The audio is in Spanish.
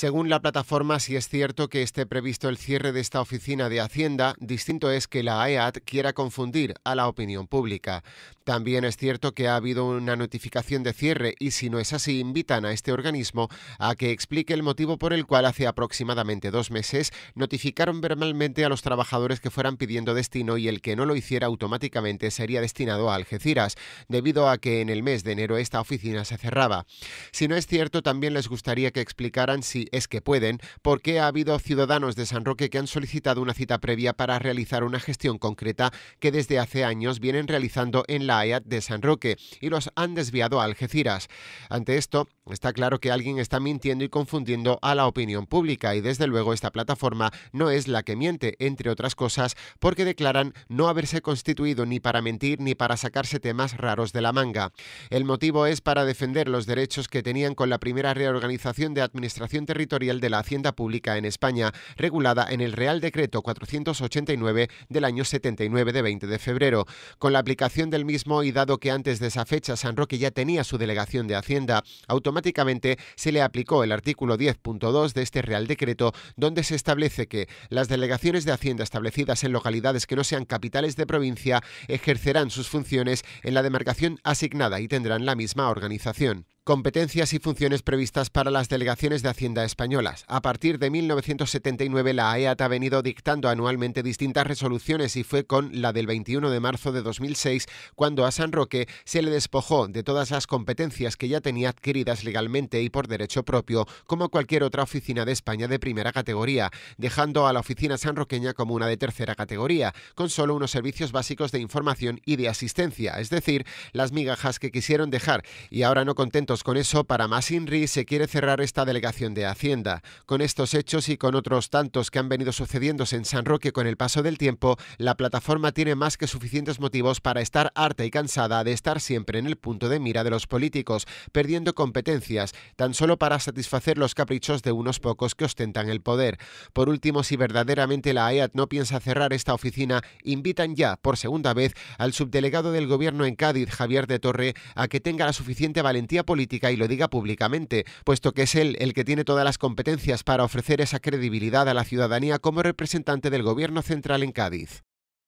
Según la plataforma, si es cierto que esté previsto el cierre de esta oficina de Hacienda, distinto es que la e AEAT quiera confundir a la opinión pública. También es cierto que ha habido una notificación de cierre y si no es así, invitan a este organismo a que explique el motivo por el cual hace aproximadamente dos meses notificaron verbalmente a los trabajadores que fueran pidiendo destino y el que no lo hiciera automáticamente sería destinado a Algeciras, debido a que en el mes de enero esta oficina se cerraba. Si no es cierto, también les gustaría que explicaran, si es que pueden, por qué ha habido ciudadanos de San Roque que han solicitado una cita previa para realizar una gestión concreta que desde hace años vienen realizando en la de San Roque y los han desviado a Algeciras. Ante esto, está claro que alguien está mintiendo y confundiendo a la opinión pública y desde luego esta plataforma no es la que miente, entre otras cosas, porque declaran no haberse constituido ni para mentir ni para sacarse temas raros de la manga. El motivo es para defender los derechos que tenían con la primera reorganización de administración territorial de la hacienda pública en España, regulada en el Real Decreto 489 del año 79 de 20 de febrero. Con la aplicación del mismo y dado que antes de esa fecha San Roque ya tenía su delegación de Hacienda, automáticamente se le aplicó el artículo 10.2 de este Real Decreto, donde se establece que las delegaciones de Hacienda establecidas en localidades que no sean capitales de provincia ejercerán sus funciones en la demarcación asignada y tendrán la misma organización competencias y funciones previstas para las delegaciones de Hacienda españolas. A partir de 1979, la e AEAT ha venido dictando anualmente distintas resoluciones y fue con la del 21 de marzo de 2006 cuando a San Roque se le despojó de todas las competencias que ya tenía adquiridas legalmente y por derecho propio, como cualquier otra oficina de España de primera categoría, dejando a la oficina sanroqueña como una de tercera categoría, con solo unos servicios básicos de información y de asistencia, es decir, las migajas que quisieron dejar y ahora no contento con eso, para más INRI se quiere cerrar esta delegación de Hacienda. Con estos hechos y con otros tantos que han venido sucediéndose en San Roque con el paso del tiempo, la plataforma tiene más que suficientes motivos para estar harta y cansada de estar siempre en el punto de mira de los políticos, perdiendo competencias, tan solo para satisfacer los caprichos de unos pocos que ostentan el poder. Por último, si verdaderamente la AEAT no piensa cerrar esta oficina, invitan ya, por segunda vez, al subdelegado del Gobierno en Cádiz, Javier de Torre, a que tenga la suficiente valentía política y lo diga públicamente, puesto que es él el que tiene todas las competencias para ofrecer esa credibilidad a la ciudadanía como representante del Gobierno central en Cádiz.